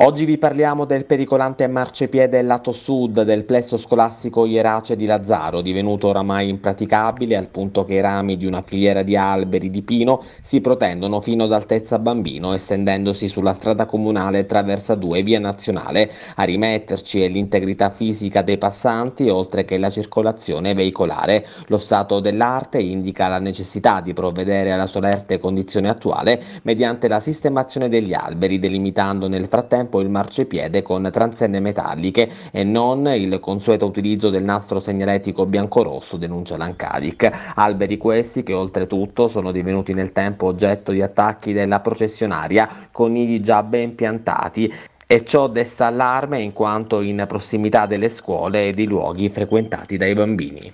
Oggi vi parliamo del pericolante marciapiede lato sud del plesso scolastico Ierace di Lazzaro, divenuto oramai impraticabile al punto che i rami di una filiera di alberi di pino si protendono fino ad altezza bambino, estendendosi sulla strada comunale Traversa due Via Nazionale. A rimetterci è l'integrità fisica dei passanti, oltre che la circolazione veicolare. Lo stato dell'arte indica la necessità di provvedere alla solerte condizione attuale mediante la sistemazione degli alberi, delimitando nel frattempo tempo il marciapiede con transenne metalliche e non il consueto utilizzo del nastro segnaletico bianco-rosso, denuncia l'Ancadic. Alberi questi che oltretutto sono divenuti nel tempo oggetto di attacchi della processionaria con nidi già ben piantati e ciò desta allarme in quanto in prossimità delle scuole e dei luoghi frequentati dai bambini.